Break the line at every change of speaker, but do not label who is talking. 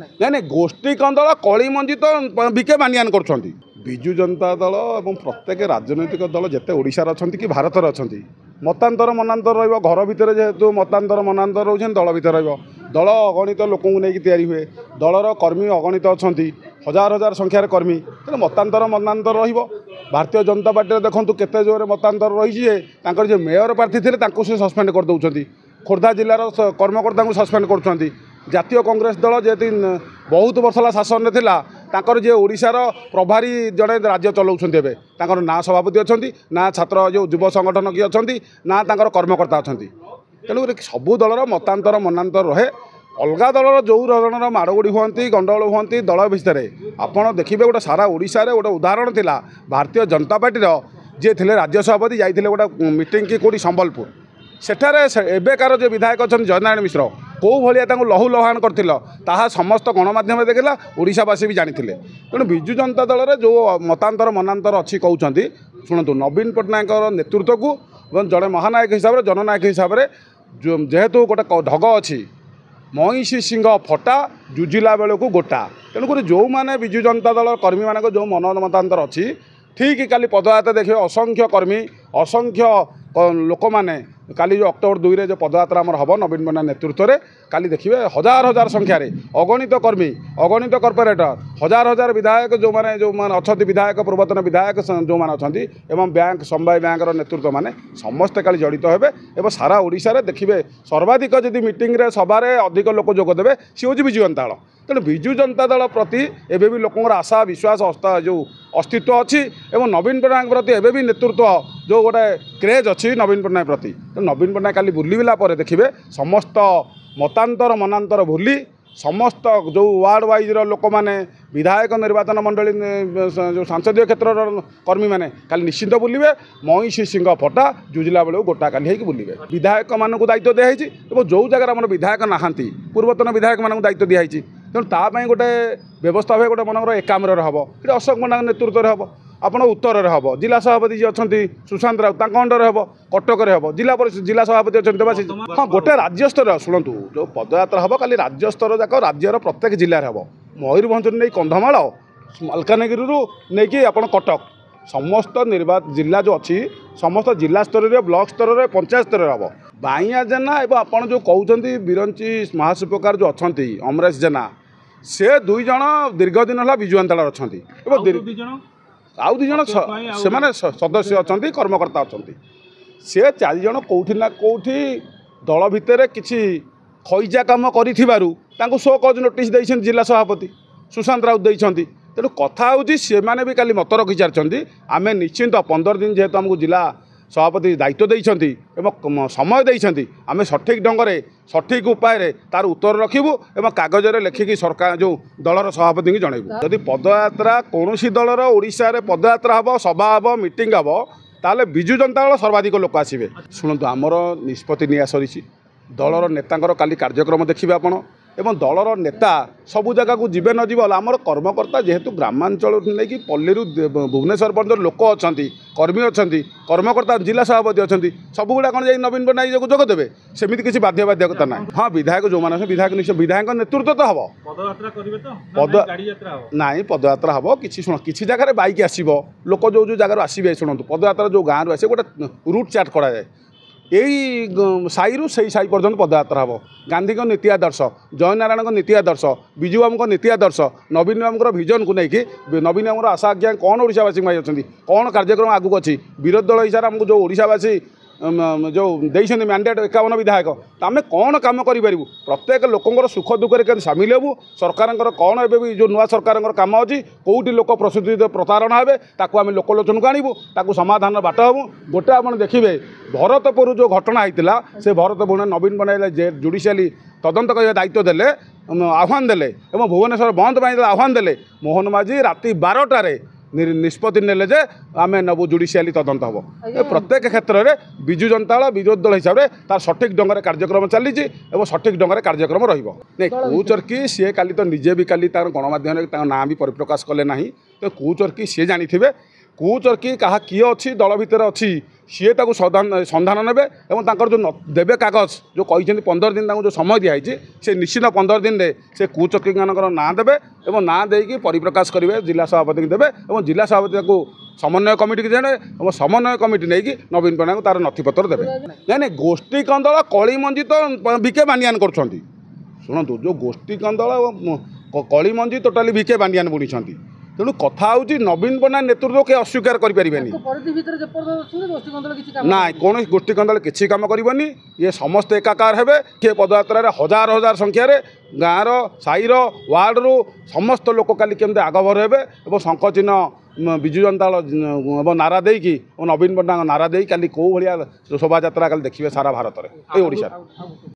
ନାଇଁ ନାଇଁ ଗୋଷ୍ଠୀ କନ୍ଦଳ କଳିମଞ୍ଜି ତ ବିକେ ମାନିଆନ କରୁଛନ୍ତି ବିଜୁ ଜନତା ଦଳ ଏବଂ ପ୍ରତ୍ୟେକ ରାଜନୈତିକ ଦଳ ଯେତେ ଓଡ଼ିଶାରେ ଅଛନ୍ତି କି ଭାରତରେ ଅଛନ୍ତି ମତାନ୍ତର ମନାନ୍ତର ରହିବ ଘର ଭିତରେ ଯେହେତୁ ମତାନ୍ତର ମନାନ୍ତର ରହୁଛନ୍ତି ଦଳ ଭିତରେ ରହିବ ଦଳ ଅଗଣିତ ଲୋକଙ୍କୁ ନେଇକି ତିଆରି ହୁଏ ଦଳର କର୍ମୀ ଅଗଣିତ ଅଛନ୍ତି ହଜାର ହଜାର ସଂଖ୍ୟାରେ କର୍ମୀ ତେଣୁ ମତାନ୍ତର ମନାନ୍ତର ରହିବ ଭାରତୀୟ ଜନତା ପାର୍ଟିରେ ଦେଖନ୍ତୁ କେତେ ଜୋରରେ ମତାନ୍ତର ରହିଛି ଯେ ତାଙ୍କର ଯେ ମେୟର ପ୍ରାର୍ଥୀ ଥିଲେ ତାଙ୍କୁ ସେ ସସପେଣ୍ଡ କରିଦେଉଛନ୍ତି ଖୋର୍ଦ୍ଧା ଜିଲ୍ଲାର କର୍ମକର୍ତ୍ତାଙ୍କୁ ସସପେଣ୍ଡ କରୁଛନ୍ତି ଜାତୀୟ କଂଗ୍ରେସ ଦଳ ଯେହେତୁ ବହୁତ ବର୍ଷ ହେଲା ଶାସନରେ ଥିଲା ତାଙ୍କର ଯିଏ ଓଡ଼ିଶାର ପ୍ରଭାରୀ ଜଣେ ରାଜ୍ୟ ଚଲାଉଛନ୍ତି ଏବେ ତାଙ୍କର ନା ସଭାପତି ଅଛନ୍ତି ନା ଛାତ୍ର ଯେଉଁ ଯୁବ ସଂଗଠନ କିଏ ଅଛନ୍ତି ନା ତାଙ୍କର କର୍ମକର୍ତ୍ତା ଅଛନ୍ତି ତେଣୁ ସବୁ ଦଳର ମତାନ୍ତର ମନାନ୍ତର ରହେ ଅଲଗା ଦଳର ଯେଉଁ ଧରଣର ମାଡ଼ଗୁଡ଼ି ହୁଅନ୍ତି ଗଣ୍ଡଗୋଳ ହୁଅନ୍ତି ଦଳ ଭିତରେ ଆପଣ ଦେଖିବେ ଗୋଟେ ସାରା ଓଡ଼ିଶାରେ ଗୋଟେ ଉଦାହରଣ ଥିଲା ଭାରତୀୟ ଜନତା ପାର୍ଟିର ଯିଏ ଥିଲେ ରାଜ୍ୟ ସଭାପତି ଯାଇଥିଲେ ଗୋଟେ ମିଟିଂ କି କେଉଁଠି ସମ୍ବଲପୁର ସେଠାରେ ଏବେକାର ଯେଉଁ ବିଧାୟକ ଅଛନ୍ତି ଜୟନାରାୟଣ ମିଶ୍ର କେଉଁଭଳିଆ ତାଙ୍କୁ ଲହୁ ଲହାଣ କରିଥିଲ ତାହା ସମସ୍ତ ଗଣମାଧ୍ୟମରେ ଦେଖିଲା ଓଡ଼ିଶାବାସୀ ବି ଜାଣିଥିଲେ ତେଣୁ ବିଜୁ ଜନତା ଦଳରେ ଯେଉଁ ମତାନ୍ତର ମନାନ୍ତର ଅଛି କହୁଛନ୍ତି ଶୁଣନ୍ତୁ ନବୀନ ପଟ୍ଟନାୟକର ନେତୃତ୍ୱକୁ ଏବଂ ଜଣେ ମହାନାୟକ ହିସାବରେ ଜନନାୟକ ହିସାବରେ ଯେହେତୁ ଗୋଟେ ଢଗ ଅଛି ମଇଁଷି ସିଂହ ଫଟା ଜୁଜିଲା ବେଳକୁ ଗୋଟା ତେଣୁକରି ଯେଉଁମାନେ ବିଜୁ ଜନତା ଦଳ କର୍ମୀମାନଙ୍କ ଯେଉଁ ମନମତାନ୍ତର ଅଛି ଠିକ୍ କାଲି ପଦଯାତ୍ରା ଦେଖିବେ ଅସଂଖ୍ୟ କର୍ମୀ ଅସଂଖ୍ୟ ଲୋକମାନେ କାଲି ଯେଉଁ ଅକ୍ଟୋବର ଦୁଇରେ ଯେଉଁ ପଦଯାତ୍ରା ଆମର ହେବ ନବୀନ ପଟ୍ଟନାୟକ ନେତୃତ୍ୱରେ କାଲି ଦେଖିବେ ହଜାର ହଜାର ସଂଖ୍ୟାରେ ଅଗଣିତ କର୍ମୀ ଅଗଣିତ କର୍ପୋରେଟର ହଜାର ହଜାର ବିଧାୟକ ଯେଉଁମାନେ ଯେଉଁମାନେ ଅଛନ୍ତି ବିଧାୟକ ପୂର୍ବତନ ବିଧାୟକ ଯେଉଁମାନେ ଅଛନ୍ତି ଏବଂ ବ୍ୟାଙ୍କ ସମବାୟ ବ୍ୟାଙ୍କର ନେତୃତ୍ୱମାନେ ସମସ୍ତେ କାଲି ଜଡ଼ିତ ହେବେ ଏବଂ ସାରା ଓଡ଼ିଶାରେ ଦେଖିବେ ସର୍ବାଧିକ ଯଦି ମିଟିଂରେ ସଭାରେ ଅଧିକ ଲୋକ ଯୋଗଦେବେ ସିଏ ହେଉଛି ବିଜୁ ଜନତା ଦଳ ତେଣୁ ବିଜୁ ଜନତା ଦଳ ପ୍ରତି ଏବେ ବି ଲୋକଙ୍କର ଆଶା ବିଶ୍ୱାସ ଯେଉଁ ଅସ୍ତିତ୍ୱ ଅଛି ଏବଂ ନବୀନ ପଟ୍ଟନାୟକ ପ୍ରତି ଏବେ ବି ନେତୃତ୍ୱ ଯେଉଁ ଗୋଟେ କ୍ରେଜ୍ ଅଛି ନବୀନ ପଟ୍ଟନାୟକ ପ୍ରତି ନବୀନ ପଟ୍ଟନାୟକ କାଲି ବୁଲିବିଲା ପରେ ଦେଖିବେ ସମସ୍ତ ମତାନ୍ତର ମନାନ୍ତର ଭୁଲି ସମସ୍ତ ଯେଉଁ ୱାର୍ଡ଼ ୱାଇଜ୍ର ଲୋକମାନେ ବିଧାୟକ ନିର୍ବାଚନ ମଣ୍ଡଳୀ ଯେଉଁ ସାଂସଦୀୟ କ୍ଷେତ୍ରର କର୍ମୀମାନେ କାଲି ନିଶ୍ଚିନ୍ତ ବୁଲିବେ ମଇଁଷି ସିଂହ ଫଟା ଯୁଝିଲା ବେଳକୁ ଗୋଟା କାଲି ହେଇକି ବୁଲିବେ ବିଧାୟକମାନଙ୍କୁ ଦାୟିତ୍ୱ ଦିଆହେଇଛି ଏବଂ ଯେଉଁ ଜାଗାରେ ଆମର ବିଧାୟକ ନାହାନ୍ତି ପୂର୍ବତନ ବିଧାୟକମାନଙ୍କୁ ଦାୟିତ୍ୱ ଦିଆହେଇଛି ତେଣୁ ତା ପାଇଁ ଗୋଟେ ବ୍ୟବସ୍ଥା ହୁଏ ଗୋଟେ ମନଙ୍କର ଏକାମ୍ରରେ ହେବ ଏଠି ଅଶୋକ ପଣ୍ଡାଙ୍କ ନେତୃତ୍ୱରେ ହେବ ଆପଣ ଉତ୍ତରରେ ହେବ ଜିଲ୍ଲା ସଭାପତି ଯିଏ ଅଛନ୍ତି ସୁଶାନ୍ତ ରାଉତ ତାଙ୍କ ଅଣ୍ଡରରେ ହେବ କଟକରେ ହେବ ଜିଲ୍ଲା ପରିଷଦ ଜିଲ୍ଲା ସଭାପତି ଅଛନ୍ତି ଦେବାଶିଷ ହଁ ଗୋଟେ ରାଜ୍ୟସ୍ତରରେ ଶୁଣନ୍ତୁ ଯେଉଁ ପଦଯାତ୍ରା ହେବ କାଲି ରାଜ୍ୟସ୍ତର ଯାକ ରାଜ୍ୟର ପ୍ରତ୍ୟେକ ଜିଲ୍ଲାରେ ହେବ ମୟୂରଭଞ୍ଜରୁ ନେଇ କନ୍ଧମାଳ ମାଲକାନଗିରିରୁ ନେଇକି ଆପଣ କଟକ ସମସ୍ତ ନିର୍ବାଚ ଜିଲ୍ଲା ଯେଉଁ ଅଛି ସମସ୍ତ ଜିଲ୍ଲା ସ୍ତରରେ ବ୍ଲକ ସ୍ତରରେ ପଞ୍ଚାୟତ ସ୍ତରରେ ହେବ ବାଇଁଆ ଜେନା ଏବଂ ଆପଣ ଯେଉଁ କହୁଛନ୍ତି ବିରଞ୍ଚି ମହାଶିବକାର ଯେଉଁ ଅଛନ୍ତି ଅମରେଶ ଜେନା ସେ ଦୁଇ ଜଣ ଦୀର୍ଘ ଦିନ ହେଲା ବିଜୁ ଜନତା ଦଳ ଅଛନ୍ତି ଏବଂ ଦୁଇ ଜଣ ଆଉ ଦୁଇ ଜଣ ସେମାନେ ସଦସ୍ୟ ଅଛନ୍ତି କର୍ମକର୍ତ୍ତା ଅଛନ୍ତି ସେ ଚାରିଜଣ କେଉଁଠି ନା କେଉଁଠି ଦଳ ଭିତରେ କିଛି ଖଇଜା କାମ କରିଥିବାରୁ ତାଙ୍କୁ ସୋ କଜ ନୋଟିସ୍ ଦେଇଛନ୍ତି ଜିଲ୍ଲା ସଭାପତି ସୁଶାନ୍ତ ରାଉତ ଦେଇଛନ୍ତି ତେଣୁ କଥା ହେଉଛି ସେମାନେ ବି କାଲି ମତ ରଖିସାରିଛନ୍ତି ଆମେ ନିଶ୍ଚିନ୍ତ ପନ୍ଦର ଦିନ ଯେହେତୁ ଆମକୁ ଜିଲ୍ଲା ସଭାପତି ଦାୟିତ୍ୱ ଦେଇଛନ୍ତି ଏବଂ ସମୟ ଦେଇଛନ୍ତି ଆମେ ସଠିକ୍ ଢଙ୍ଗରେ ସଠିକ୍ ଉପାୟରେ ତାର ଉତ୍ତର ରଖିବୁ ଏବଂ କାଗଜରେ ଲେଖିକି ସରକାର ଯେଉଁ ଦଳର ସଭାପତିଙ୍କୁ ଜଣାଇବୁ ଯଦି ପଦଯାତ୍ରା କୌଣସି ଦଳର ଓଡ଼ିଶାରେ ପଦଯାତ୍ରା ହେବ ସଭା ହେବ ମିଟିଂ ହେବ ତାହେଲେ ବିଜୁ ଜନତା ଦଳ ସର୍ବାଧିକ ଲୋକ ଆସିବେ ଶୁଣନ୍ତୁ ଆମର ନିଷ୍ପତ୍ତି ନିଆ ସରିଛି ଦଳର ନେତାଙ୍କର କାଲି କାର୍ଯ୍ୟକ୍ରମ ଦେଖିବେ ଆପଣ এবং দলর নেতা সবু জায়গাকে যাবে নযিব আমার কর্মকর্তা যেহেতু গ্রামাঞ্চল নেই পল্লীরু ভুবনেশ্বর পর্যন্ত লোক অনেক কর্মী অনেক কর্মকর্তা জেলা সভাপতি অনেক সবুগুলা কোণ যাই নবীন পট্টনাক যোগ দেবে সেমিতি কিছু বাধ্যবাধ্যকতা না হ্যাঁ বিধায়ক যে আসবে বিধায়ক নিশ্চয় বিধায়ক নেতৃত্ব তো হব পদ না পদযাত্রা হব কিছু শুণ কিছু জায়গায় বাইক আসব লোক যে জায়গার আসবে শুণতু পদযাত্রা যে গাঁর আসে গোটে রুট চার্ট করা যায় ଏଇ ସାଇରୁ ସେଇ ସାଇ ପର୍ଯ୍ୟନ୍ତ ପଦଯାତ୍ରା ହେବ ଗାନ୍ଧୀଙ୍କ ନୀତି ଆଦର୍ଶ ଜୟନାରାୟଣଙ୍କ ନୀତି ଆଦର୍ଶ ବିଜୁବାବୁଙ୍କ ନୀତି ଆଦର୍ଶ ନବୀନ ବାବୁଙ୍କର ଭିଜନକୁ ନେଇକି ନବୀନ ବାବୁଙ୍କର ଆଶା ଆଜ୍ଞା କ'ଣ ଓଡ଼ିଶାବାସୀଙ୍କ ପାଇଁ ଅଛନ୍ତି କ'ଣ କାର୍ଯ୍ୟକ୍ରମ ଆଗକୁ ଅଛି ବିରୋଧୀ ଦଳ ହିସାବରେ ଆମକୁ ଯେଉଁ ଓଡ଼ିଶାବାସୀ ଯେଉଁ ଦେଇଛନ୍ତି ମ୍ୟାଣ୍ଡେଟ୍ ଏକାବନ ବିଧାୟକ ତ ଆମେ କ'ଣ କାମ କରିପାରିବୁ ପ୍ରତ୍ୟେକ ଲୋକଙ୍କର ସୁଖ ଦୁଃଖରେ କେମିତି ସାମିଲ ହେବୁ ସରକାରଙ୍କର କ'ଣ ଏବେ ବି ଯେଉଁ ନୂଆ ସରକାରଙ୍କର କାମ ଅଛି କେଉଁଠି ଲୋକ ପ୍ରସୁଦ୍ଧିତ ପ୍ରତାରଣ ହେବେ ତାକୁ ଆମେ ଲୋକଲୋଚନକୁ ଆଣିବୁ ତାକୁ ସମାଧାନର ବାଟ ହେବୁ ଗୋଟେ ଆପଣ ଦେଖିବେ ଭରତପୁର ଯେଉଁ ଘଟଣା ହୋଇଥିଲା ସେ ଭରତପୁର ନବୀନ ପଟ୍ଟନାୟକ ଯେ ଜୁଡ଼ିସିଆଲି ତଦନ୍ତ କରିବା ଦାୟିତ୍ୱ ଦେଲେ ଆହ୍ୱାନ ଦେଲେ ଏବଂ ଭୁବନେଶ୍ୱର ବନ୍ଦ ପାଇଁ ଆହ୍ୱାନ ଦେଲେ ମୋହନ ମାଝି ରାତି ବାରଟାରେ ନିଷ୍ପତ୍ତି ନେଲେ ଯେ ଆମେ ନେବୁ ଜୁଡ଼ିସିଆଲି ତଦନ୍ତ ହେବ ଏ ପ୍ରତ୍ୟେକ କ୍ଷେତ୍ରରେ ବିଜୁ ଜନତା ଦଳ ବିରୋଧୀ ଦଳ ହିସାବରେ ତାର ସଠିକ୍ ଢଙ୍ଗରେ କାର୍ଯ୍ୟକ୍ରମ ଚାଲିଛି ଏବଂ ସଠିକ୍ ଢଙ୍ଗରେ କାର୍ଯ୍ୟକ୍ରମ ରହିବ ନାଇଁ କୁଚର୍କି ସିଏ କାଲି ତ ନିଜେ ବି କାଲି ତାର ଗଣମାଧ୍ୟମରେ ତାଙ୍କ ନାଁ ବି ପରିପ୍ରକାଶ କଲେ ନାହିଁ ତ କୁଚର୍କି ସିଏ ଜାଣିଥିବେ କୁଚର୍କି କାହା କିଏ ଅଛି ଦଳ ଭିତରେ ଅଛି ସିଏ ତାକୁ ସନ୍ଧାନ ନେବେ ଏବଂ ତାଙ୍କର ଯେଉଁ ଦେବେ କାଗଜ ଯେଉଁ କହିଛନ୍ତି ପନ୍ଦର ଦିନ ତାଙ୍କୁ ଯେଉଁ ସମୟ ଦିଆହେଇଛି ସେ ନିଶ୍ଚିତ ପନ୍ଦର ଦିନରେ ସେ କୁଚକ୍ରୀମାନଙ୍କର ନାଁ ଦେବେ ଏବଂ ନାଁ ଦେଇକି ପରିପ୍ରକାଶ କରିବେ ଜିଲ୍ଲା ସଭାପତିଙ୍କୁ ଦେବେ ଏବଂ ଜିଲ୍ଲା ସଭାପତି ତାକୁ ସମନ୍ୱୟ କମିଟିକୁ ଜାଣେ ଏବଂ ସମନ୍ୱୟ କମିଟି ନେଇକି ନବୀନ ପଟ୍ଟନାୟକ ତାର ନଥିପତ୍ର ଦେବେ ନାଇଁ ନାଇଁ ଗୋଷ୍ଠୀ କନ୍ଦଳ କଳିମଞ୍ଜି ତ ଭିକେ ବାନିଆନ କରୁଛନ୍ତି ଶୁଣନ୍ତୁ ଯେଉଁ ଗୋଷ୍ଠୀ କନ୍ଦଳ ଏବଂ କଳିମଞ୍ଜି ଟୋଟାଲି ଭିକେ ବାନିଆନ ବୁଣିଛନ୍ତି তেণু কথা ହେଉଛି ନବୀନ ପଟ୍ଟନାୟକ ନେତୃତ୍ୱ କେହି ଅସ୍ୱୀକାର କରିପାରିବେନି ନାଇଁ କୌଣସି ଗୋଷ୍ଠୀ କନ୍ଦଳ କିଛି କାମ କରିବନି ଇଏ ସମସ୍ତେ ଏକାକାର ହେବେ କିଏ ପଦଯାତ୍ରାରେ ହଜାର ହଜାର ସଂଖ୍ୟାରେ ଗାଁର ସାହିର ୱାର୍ଡ଼ରୁ ସମସ୍ତ ଲୋକ କାଲି କେମିତି ଆଗଭର ହେବେ ଏବଂ ଶଙ୍ଖ ଚିହ୍ନ ବିଜୁ ଜନତା ଦଳ ଏବଂ ନାରା ଦେଇକି ଓ ନବୀନ ପଟ୍ଟନାୟକ ନାରା ଦେଇ କାଲି କେଉଁ ଭଳିଆ ଶୋଭାଯାତ୍ରା କାଲି ଦେଖିବେ ସାରା ଭାରତରେ ଏ ଓଡ଼ିଶାରେ